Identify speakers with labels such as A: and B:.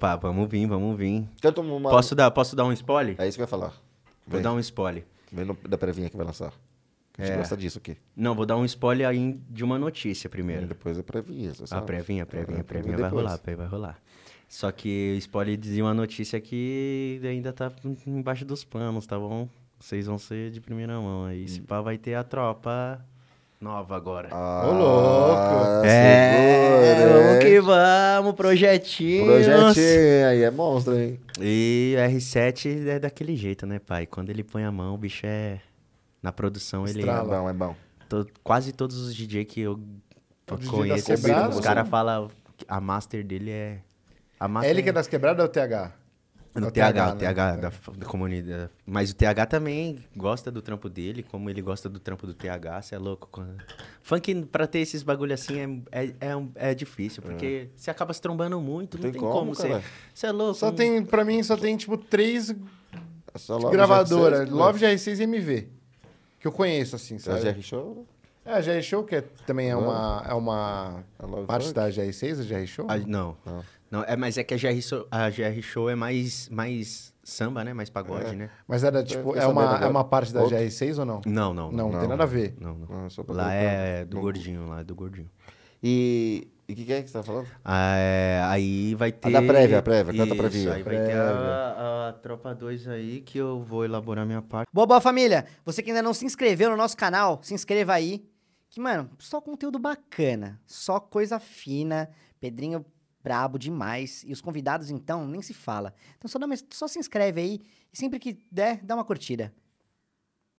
A: Opa, vamos vir, vamos vir. Então, uma... Posso, dar, posso dar um spoiler? É isso que vai falar. Vem. Vou dar um spoiler. Vem no, da previnha que vai lançar. A gente é. gosta disso aqui. Não, vou dar um spoiler aí de uma notícia primeiro. E é, depois a é previnha, você ah, sabe? A previnha, a previnha, a previnha, vai rolar, vai rolar. Só que o spoiler dizia uma notícia que ainda tá embaixo dos panos, tá bom? Vocês vão ser de primeira mão aí. Hum. Se pá, vai ter a tropa nova agora. Ah, Ô, louco! É, vamos, projetinho. Projetinho, aí é monstro, hein? E o R7 é daquele jeito, né, pai? Quando ele põe a mão, o bicho é. Na produção, Estrala. ele. É bom, é bom. Tô, quase todos os DJ que eu Todo conheço, assim, os caras né? falam. A master dele é. A master... É ele que é das quebradas ou é o TH? No o TH, TH, né? TH da, da, comunidade. Mas o TH também gosta do trampo dele, como ele gosta do trampo do TH, você é louco. Funk, pra ter esses bagulho assim, é, é, é, é difícil, porque é. você acaba se trombando muito, não, tem, como, você. Você é louco. Só um... tem, pra mim, só tem, tipo, três gravadoras. Love GR6 e MV. Que eu conheço, assim, sabe? GR Show? É, a GR Show, que é, também é, é uma, é uma parte da GR6, a GR Show? Ah, não. não. não. é, mas é que a GR, a GR Show é mais, mais samba, né? Mais pagode, é. né? Mas era tipo, é, uma, é uma parte da GR6 ou não? Não, não. Não, não, não tem nada a ver. Não, não. Ah, lá é do gordinho, lá é do gordinho. E o que, que, é que você tá falando? Ah, é, aí vai ter. A da prévia, a prévia, canta pra prévia. Aí vai ter a, a Tropa 2 aí que eu vou elaborar minha parte. Boa, boa família! Você que ainda não se inscreveu no nosso canal, se inscreva aí. Que, mano, só conteúdo bacana, só coisa fina, Pedrinho brabo demais. E os convidados, então, nem se fala. Então só, uma, só se inscreve aí e sempre que der, dá uma curtida.